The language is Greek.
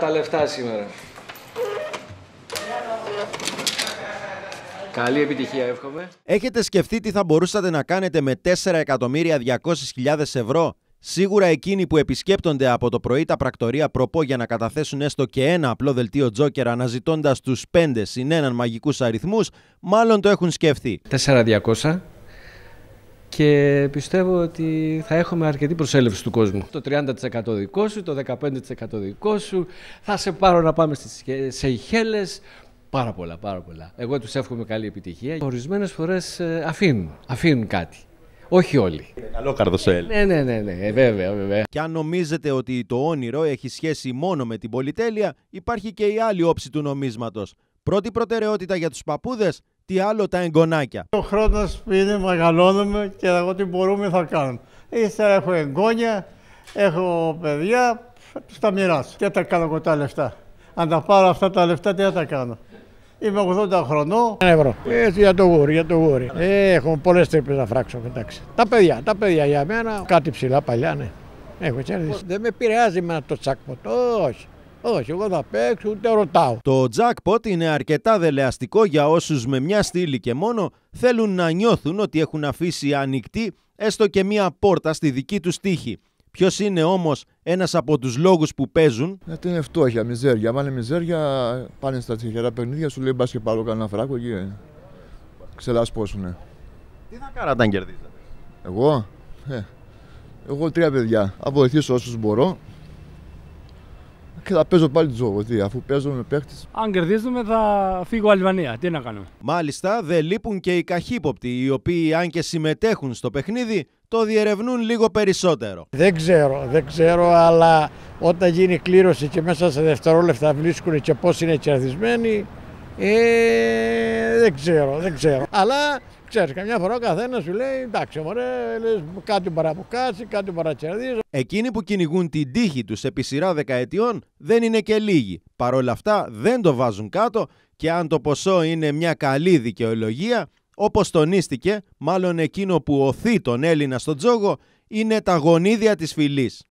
τα λεφτά σήμερα. Καλή επιτυχία εύχομαι. Έχετε σκεφτεί τι θα μπορούσατε να κάνετε με 4.200.000 ευρώ. Σίγουρα εκείνοι που επισκέπτονται από το πρωί τα πρακτορία προπό για να καταθέσουν έστω και ένα απλό δελτίο τζόκερ αναζητώντας τους 5 συν 1 μαγικούς αριθμούς, μάλλον το έχουν σκεφτεί και πιστεύω ότι θα έχουμε αρκετή προσέλευση του κόσμου. Το 30% δικό σου, το 15% δικό σου, θα σε πάρω να πάμε στις Σεϊχέλες, πάρα πολλά, πάρα πολλά. Εγώ τους εύχομαι καλή επιτυχία. Ορισμένες φορές ε, αφήνουν, αφήνουν κάτι. Όχι όλοι. Καλό καρδοσέλ. Ναι, ναι, ναι, ναι, ε, βέβαια, βέβαια. Και αν νομίζετε ότι το όνειρο έχει σχέση μόνο με την πολυτέλεια, υπάρχει και η άλλη όψη του νομίσματος. Πρώτη προτεραιότητα για τους παππούδες τι άλλο τα εγγονάκια. Ο χρόνος είναι, μεγαλώνουμε και εγώ τι μπορούμε θα κάνουμε. Ύστερα έχω εγγόνια, έχω παιδιά, τους τα μοιράσω. Και τα κάνω εγώ τα λεφτά. Αν τα πάρω αυτά τα λεφτά, τι θα τα κάνω. Είμαι 80 χρονών. Ένα ευρώ. Έτσι ε, για το γούρι, για το γούρι. Ε, έχω πολλές τρύπες να φράξω. Εντάξει. Τα παιδιά, τα παιδιά για μένα. Κάτι ψηλά παλιά, ναι. Έχω Δεν με επηρεάζει με το ποτό, Όχι. Όχι, εγώ θα παίξω, ούτε ρωτάω. Το jackpot είναι αρκετά δελεαστικό για όσους με μια στήλη και μόνο θέλουν να νιώθουν ότι έχουν αφήσει ανοιχτή έστω και μια πόρτα στη δική τους τύχη. Ποιος είναι όμως ένας από τους λόγους που παίζουν. Γιατί ε, είναι φτώχεια, μιζέρια. Μάλλον μιζέρια, πάνε στα τσίχερα παιχνίδια, σου λέει μπας και πάρω κανένα φράκο και είναι. Τι θα κάνω όταν κερδίζετε. Εγώ, ε, εγώ τρία παιδιά. Θα βοηθήσω όσους μπορώ και θα παίζω πάλι τζόγο. αφού παίζω με παίχτη. Αν κερδίζουμε, θα φύγω Αλβανία. Τι να κάνουμε. Μάλιστα, δεν λείπουν και οι καχύποπτοι, οι οποίοι, αν και συμμετέχουν στο παιχνίδι, το διερευνούν λίγο περισσότερο. Δεν ξέρω, δεν ξέρω, αλλά όταν γίνει κλήρωση και μέσα σε δευτερόλεπτα βρίσκουν και πώς είναι κερδισμένοι, ε, δεν ξέρω, δεν ξέρω. Αλλά ξέρεις, καμιά φορά ο καθένας σου λέει εντάξει, μωρέ, λες, κάτι παραποκάσει, κάτι παρατσερδίζει. Εκείνοι που κυνηγούν την τύχη τους επί σειρά δεκαετιών δεν είναι και λίγοι. Παρ' όλα αυτά δεν το βάζουν κάτω και αν το ποσό είναι μια καλή δικαιολογία, όπως τονίστηκε, μάλλον εκείνο που οθεί τον Έλληνα στον τζόγο είναι τα γονίδια της φυλής.